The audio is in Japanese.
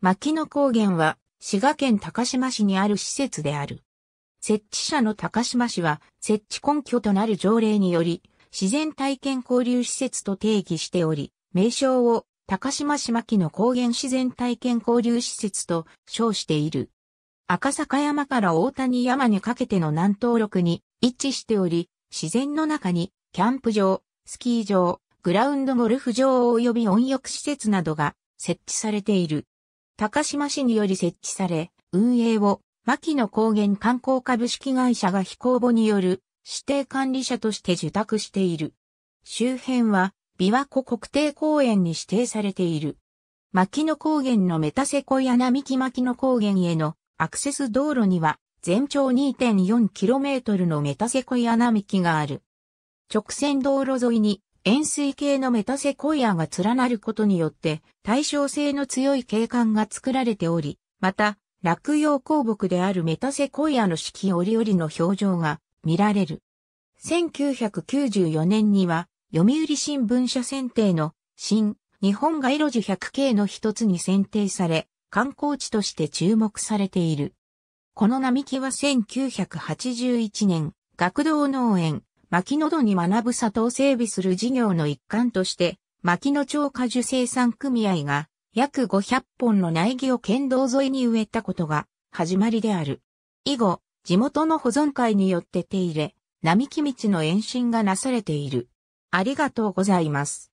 牧野高原は滋賀県高島市にある施設である。設置者の高島市は設置根拠となる条例により自然体験交流施設と定義しており、名称を高島市牧野高原自然体験交流施設と称している。赤坂山から大谷山にかけての南東麓に位置しており、自然の中にキャンプ場、スキー場、グラウンドゴルフ場及び温浴施設などが設置されている。高島市により設置され、運営を牧野高原観光株式会社が非公募による指定管理者として受託している。周辺は琵琶湖国定公園に指定されている。牧野高原のメタセコイア並木牧野高原へのアクセス道路には全長 2.4km のメタセコイア並木がある。直線道路沿いに円錐形のメタセコイアが連なることによって対称性の強い景観が作られており、また、落葉鉱木であるメタセコイアの四季折々の表情が見られる。1994年には、読売新聞社選定の新日本街路樹100系の一つに選定され、観光地として注目されている。この並木は1981年、学童農園、牧のどに学ぶ里を整備する事業の一環として、牧の町果樹生産組合が約500本の苗木を県道沿いに植えたことが始まりである。以後、地元の保存会によって手入れ、並木道の延伸がなされている。ありがとうございます。